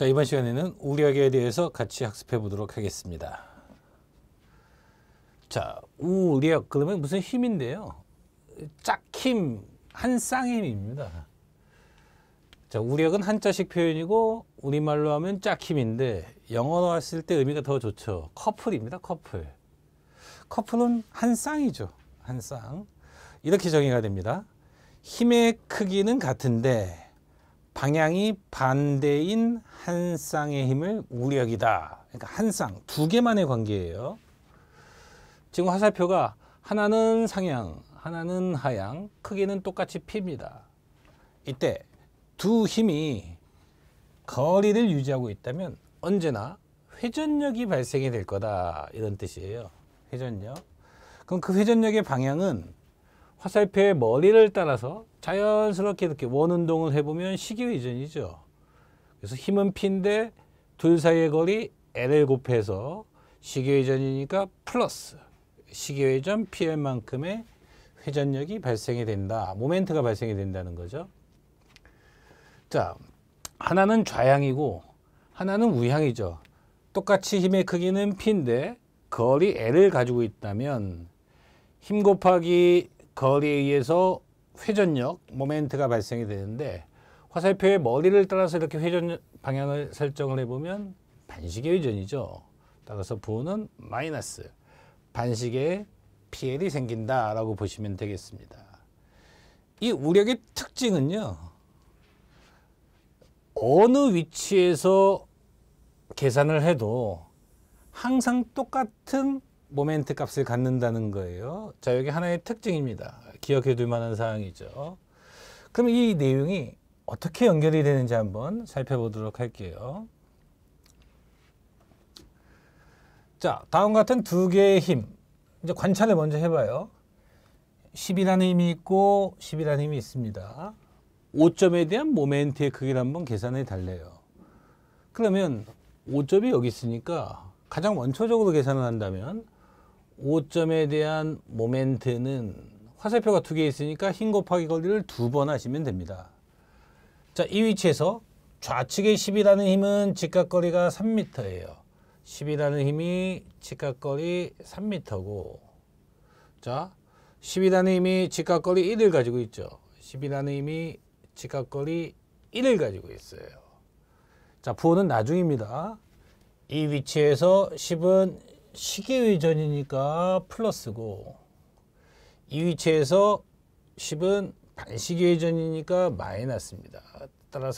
자, 이번 시간에는 우리에게 대해서 같이 학습해 보도록 하겠습니다. 자, 우리학 그러면 무슨 힘인데요? 짝힘, 한 쌍힘입니다. 자, 우리학은 한자식 표현이고 우리말로 하면 짝힘인데 영어로 했을 때 의미가 더 좋죠. 커플입니다. 커플. 커플은 한 쌍이죠. 한 쌍. 이렇게 정의가 됩니다. 힘의 크기는 같은데 방향이 반대인 한 쌍의 힘을 우력이다. 그러니까 한 쌍, 두 개만의 관계예요. 지금 화살표가 하나는 상향, 하나는 하향, 크기는 똑같이 P입니다. 이때 두 힘이 거리를 유지하고 있다면 언제나 회전력이 발생이 될 거다 이런 뜻이에요. 회전력. 그럼 그 회전력의 방향은 화살표의 머리를 따라서 자연스럽게 이렇게 원운동을 해보면 식이회전이죠. 그래서 힘은 P인데 둘 사이의 거리 LL 곱해서 식이회전이니까 플러스 식이회전 PL만큼의 회전력이 발생이 된다. 모멘트가 발생이 된다는 거죠. 자, 하나는 좌향이고 하나는 우향이죠. 똑같이 힘의 크기는 P인데 거리 L을 가지고 있다면 힘 곱하기 거리에 의해서 회전력, 모멘트가 발생이 되는데 화살표의 머리를 따라서 이렇게 회전 방향을 설정을 해보면 반시계 회전이죠. 따라서 부호는 마이너스 반시계 PL이 생긴다라고 보시면 되겠습니다. 이 우력의 특징은요. 어느 위치에서 계산을 해도 항상 똑같은 모멘트 값을 갖는다는 거예요. 자, 여기 하나의 특징입니다. 기억해 둘 만한 사항이죠. 그럼 이 내용이 어떻게 연결이 되는지 한번 살펴보도록 할게요. 자, 다음 같은 두 개의 힘. 이제 관찰을 먼저 해봐요. 10이라는 힘이 있고 10이라는 힘이 있습니다. 5점에 대한 모멘트의 크기를 한번 계산해 달래요. 그러면 5점이 여기 있으니까 가장 원초적으로 계산을 한다면 5점에 대한 모멘트는 화살표가 두 개 있으니까 흰 곱하기 거리를 두 번 하시면 됩니다. 자, 이 위치에서 좌측의 10이라는 힘은 직각거리가 3m예요. 10이라는 힘이 직각거리 3m고 자, 10이라는 힘이 직각거리 1을 가지고 있죠. 10이라는 힘이 직각거리 1을 가지고 있어요. 자, 부호는 나중입니다. 이 위치에서 10은 시계의전이니까 플러스고 이 위치에서 10은 반시계의전이니까 마이너스입니다. 따라서